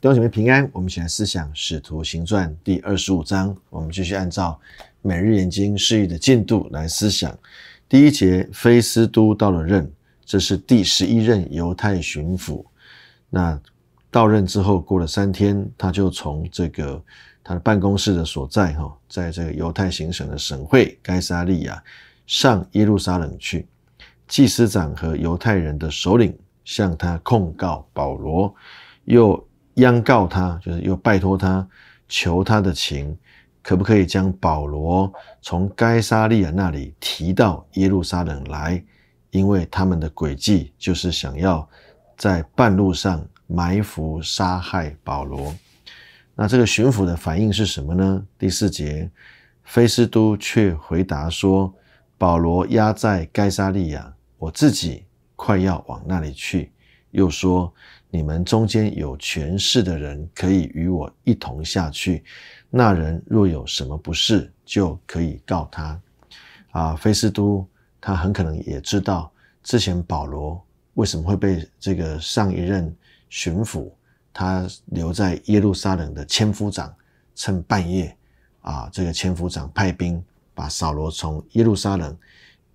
弟兄姐妹平安，我们一起来思想《使徒行传》第二十五章。我们继续按照每日研经释义的进度来思想。第一节，菲斯都到了任，这是第十一任犹太巡抚。那到任之后，过了三天，他就从这个他的办公室的所在，哈，在这个犹太行省的省会该沙利亚上耶路撒冷去。祭司长和犹太人的首领向他控告保罗，又央告他，就是又拜托他求他的情，可不可以将保罗从该沙利亚那里提到耶路撒冷来？因为他们的诡计就是想要在半路上埋伏杀害保罗。那这个巡抚的反应是什么呢？第四节，菲斯都却回答说：“保罗压在该沙利亚，我自己快要往那里去。”又说。你们中间有权势的人可以与我一同下去。那人若有什么不是，就可以告他。啊，菲斯都他很可能也知道之前保罗为什么会被这个上一任巡抚他留在耶路撒冷的千夫长趁半夜啊，这个千夫长派兵把扫罗从耶路撒冷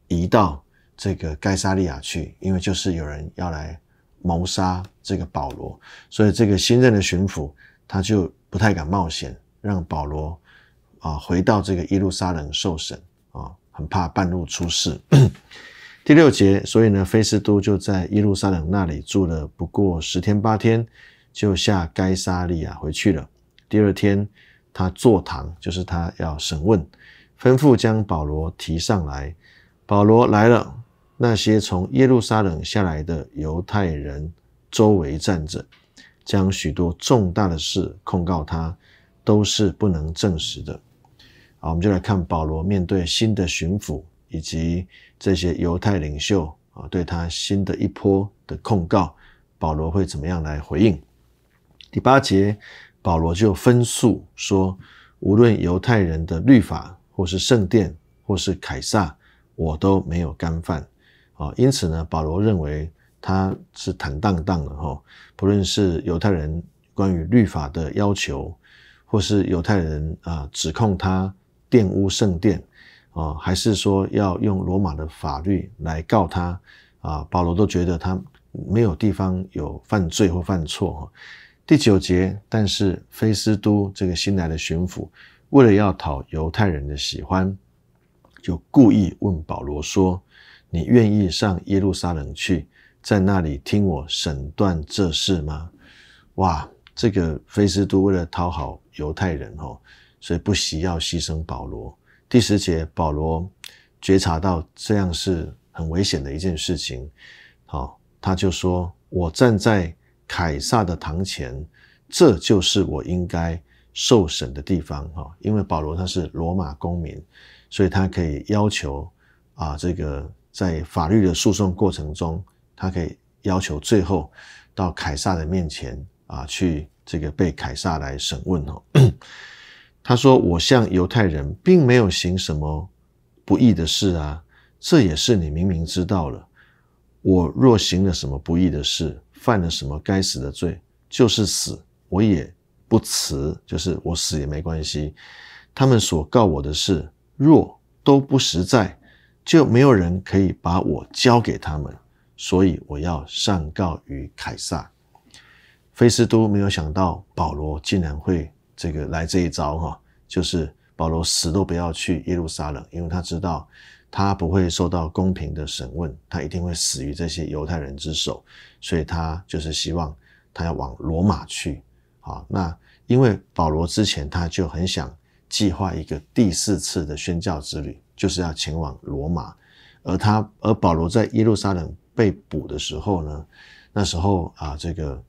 移到这个盖沙利亚去，因为就是有人要来。谋杀这个保罗，所以这个新任的巡抚他就不太敢冒险，让保罗啊回到这个耶路撒冷受审啊，很怕半路出事。第六节，所以呢，菲斯都就在耶路撒冷那里住了不过十天八天，就下该沙利亚回去了。第二天，他坐堂，就是他要审问，吩咐将保罗提上来。保罗来了。那些从耶路撒冷下来的犹太人周围站着，将许多重大的事控告他，都是不能证实的。好，我们就来看保罗面对新的巡抚以及这些犹太领袖啊对他新的一波的控告，保罗会怎么样来回应？第八节，保罗就分述说，无论犹太人的律法，或是圣殿，或是凯撒，我都没有干犯。啊，因此呢，保罗认为他是坦荡荡的哈。不论是犹太人关于律法的要求，或是犹太人啊指控他玷污圣殿，啊，还是说要用罗马的法律来告他，啊，保罗都觉得他没有地方有犯罪或犯错。第九节，但是菲斯都这个新来的巡抚，为了要讨犹太人的喜欢，就故意问保罗说。你愿意上耶路撒冷去，在那里听我审断这事吗？哇，这个菲斯都为了讨好犹太人哈，所以不惜要牺牲保罗。第十节，保罗觉察到这样是很危险的一件事情，好，他就说：“我站在凯撒的堂前，这就是我应该受审的地方。”哈，因为保罗他是罗马公民，所以他可以要求啊，这个。在法律的诉讼过程中，他可以要求最后到凯撒的面前啊，去这个被凯撒来审问哦。他说：“我向犹太人并没有行什么不义的事啊，这也是你明明知道了。我若行了什么不义的事，犯了什么该死的罪，就是死我也不辞，就是我死也没关系。他们所告我的事，若都不实在。”就没有人可以把我交给他们，所以我要上告于凯撒。菲斯都没有想到保罗竟然会这个来这一招哈，就是保罗死都不要去耶路撒冷，因为他知道他不会受到公平的审问，他一定会死于这些犹太人之手，所以他就是希望他要往罗马去好，那因为保罗之前他就很想计划一个第四次的宣教之旅。就是要前往罗马，而他而保罗在耶路撒冷被捕的时候呢，那时候啊，这个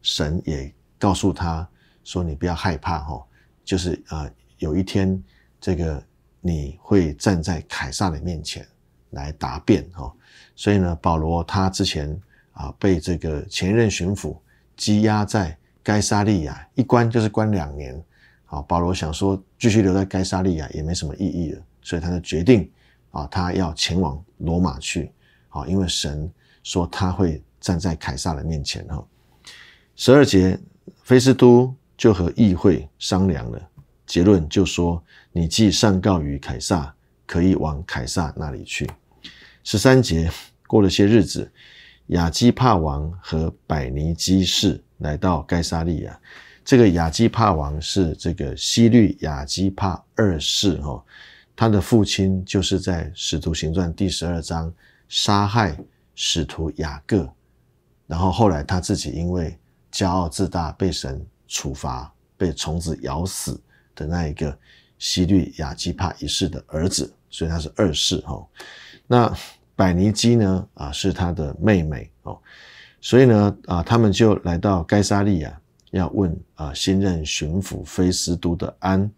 神也告诉他说：“你不要害怕，哦，就是啊，有一天这个你会站在凯撒的面前来答辩，哦”所以呢，保罗他之前啊被这个前任巡抚羁押在该沙利亚，一关就是关两年。好，保罗想说继续留在该沙利亚也没什么意义了。所以他就决定，啊，他要前往罗马去，啊，因为神说他会站在凯撒的面前哈。十二节，菲斯都就和议会商量了，结论就说：你既上告于凯撒，可以往凯撒那里去。十三节，过了些日子，亚基帕王和百尼基士来到盖沙利亚。这个亚基帕王是这个西律亚基帕二世哈。他的父亲就是在《使徒行传》第十二章杀害使徒雅各，然后后来他自己因为骄傲自大被神处罚，被虫子咬死的那一个希律雅基帕一世的儿子，所以他是二世哦。那百尼基呢？啊，是他的妹妹哦。所以呢，啊，他们就来到该沙利亚，要问啊新任巡抚菲斯都的安。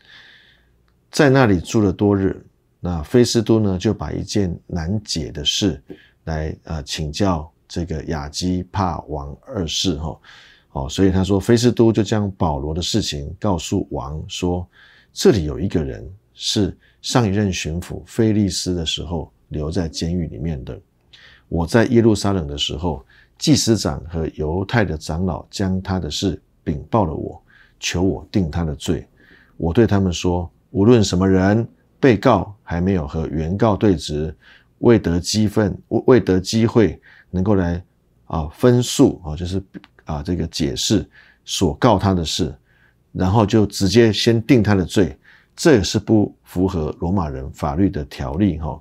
在那里住了多日，那菲斯都呢就把一件难解的事来呃请教这个亚基帕王二世哈，哦，所以他说菲斯都就将保罗的事情告诉王说，这里有一个人是上一任巡抚菲利斯的时候留在监狱里面的，我在耶路撒冷的时候，祭司长和犹太的长老将他的事禀报了我，求我定他的罪，我对他们说。无论什么人，被告还没有和原告对质，未得机愤，未未得机会能够来啊分诉啊，就是啊这个解释所告他的事，然后就直接先定他的罪，这也是不符合罗马人法律的条例哈。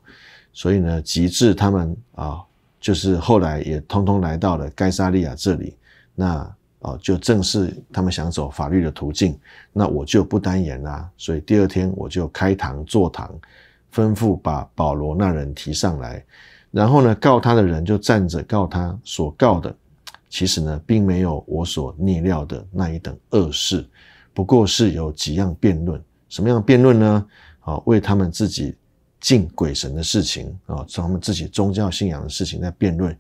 所以呢，极致他们啊，就是后来也通通来到了该沙利亚这里，那。哦，就正是他们想走法律的途径，那我就不单言啦。所以第二天我就开堂坐堂，吩咐把保罗那人提上来，然后呢，告他的人就站着告他所告的。其实呢，并没有我所逆料的那一等恶事，不过是有几样辩论。什么样辩论呢？啊，为他们自己敬鬼神的事情啊，从他们自己宗教信仰的事情在辩论，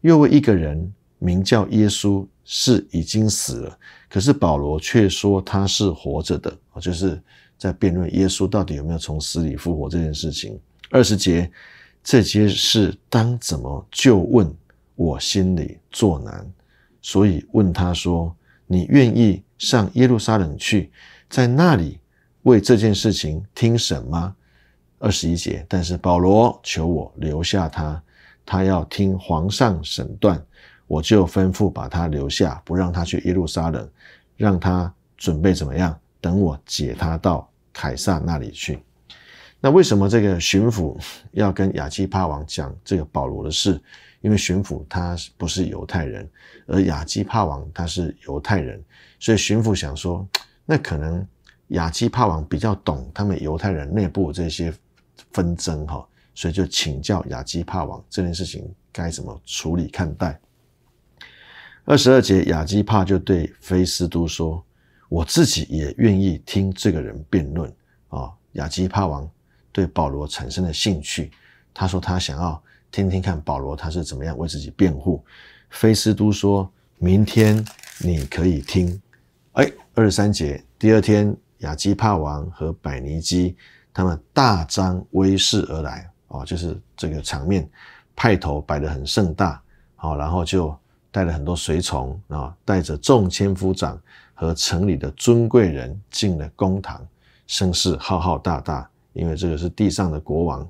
又为一个人名叫耶稣。是已经死了，可是保罗却说他是活着的，就是在辩论耶稣到底有没有从死里复活这件事情。二十节，这些事当怎么就问我心里作难，所以问他说：“你愿意上耶路撒冷去，在那里为这件事情听审吗？”二十一节，但是保罗求我留下他，他要听皇上审断。我就吩咐把他留下，不让他去耶路撒冷，让他准备怎么样？等我解他到凯撒那里去。那为什么这个巡抚 要跟亚基帕王讲这个保罗的事？因为巡抚他不是犹太人，而亚基帕王他是犹太人，所以巡抚想说，那可能亚基帕王比较懂他们犹太人内部这些纷争哈，所以就请教亚基帕王这件事情该怎么处理看待。二十二节，雅基帕就对菲斯都说：“我自己也愿意听这个人辩论。”啊，雅基帕王对保罗产生了兴趣，他说他想要听听看保罗他是怎么样为自己辩护。菲斯都说：“明天你可以听。”哎，二十三节，第二天，雅基帕王和百尼基他们大张威势而来，哦，就是这个场面，派头摆得很盛大，好，然后就。带了很多随从啊，带着众千夫长和城里的尊贵人进了公堂，声势浩浩大大，因为这个是地上的国王。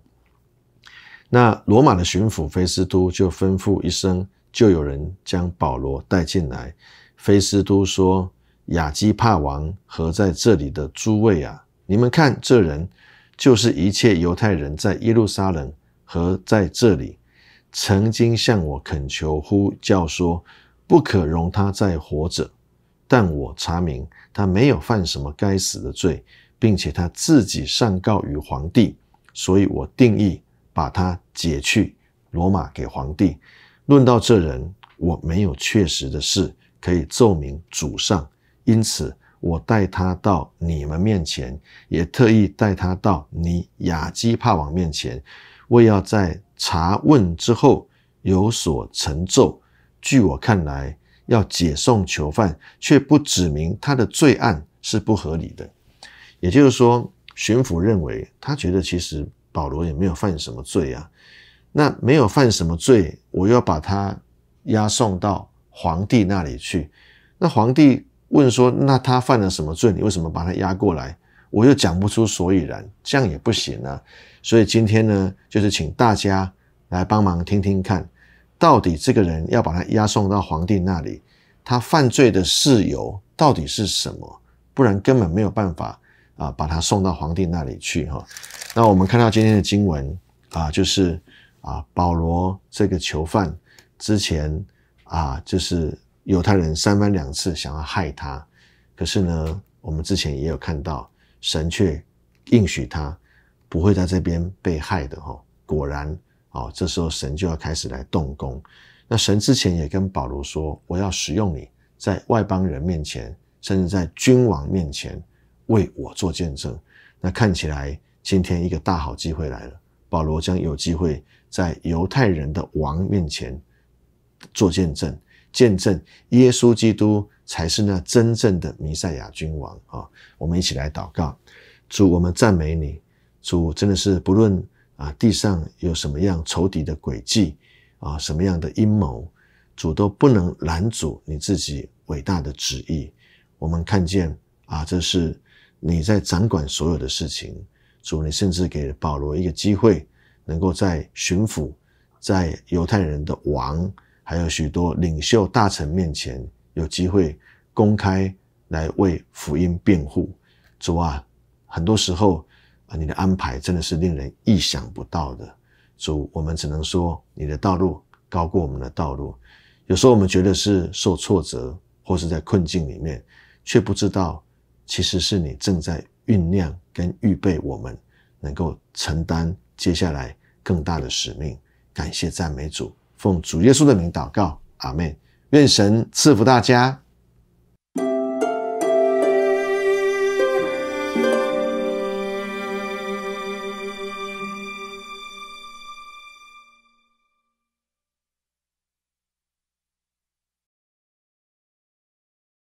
那罗马的巡抚菲斯都就吩咐一声，就有人将保罗带进来。菲斯都说：“亚基帕王和在这里的诸位啊，你们看这人，就是一切犹太人在耶路撒冷和在这里。”曾经向我恳求呼叫说，不可容他再活着。但我查明他没有犯什么该死的罪，并且他自己上告于皇帝，所以我定义把他解去罗马给皇帝。论到这人，我没有确实的事可以奏明主上，因此我带他到你们面前，也特意带他到你亚基帕王面前，为要在。查问之后有所成奏，据我看来，要解送囚犯却不指明他的罪案是不合理的。也就是说，巡抚认为他觉得其实保罗也没有犯什么罪啊，那没有犯什么罪，我要把他押送到皇帝那里去。那皇帝问说：“那他犯了什么罪？你为什么把他押过来？”我又讲不出所以然，这样也不行啊！所以今天呢，就是请大家来帮忙听听看，到底这个人要把他押送到皇帝那里，他犯罪的事由到底是什么？不然根本没有办法啊，把他送到皇帝那里去哈。那我们看到今天的经文啊，就是啊，保罗这个囚犯之前啊，就是犹太人三番两次想要害他，可是呢，我们之前也有看到。神却应许他不会在这边被害的吼，果然，哦，这时候神就要开始来动工。那神之前也跟保罗说，我要使用你，在外邦人面前，甚至在君王面前为我做见证。那看起来今天一个大好机会来了，保罗将有机会在犹太人的王面前做见证，见证耶稣基督。才是那真正的弥赛亚君王啊！我们一起来祷告，主，我们赞美你，主，真的是不论啊地上有什么样仇敌的诡计啊，什么样的阴谋，主都不能拦阻你自己伟大的旨意。我们看见啊，这是你在掌管所有的事情，主，你甚至给保罗一个机会，能够在巡抚在犹太人的王还有许多领袖大臣面前。有机会公开来为福音辩护，主啊，很多时候啊，你的安排真的是令人意想不到的。主，我们只能说你的道路高过我们的道路。有时候我们觉得是受挫折或是在困境里面，却不知道其实是你正在酝酿跟预备我们能够承担接下来更大的使命。感谢赞美主，奉主耶稣的名祷告，阿门。愿神赐福大家。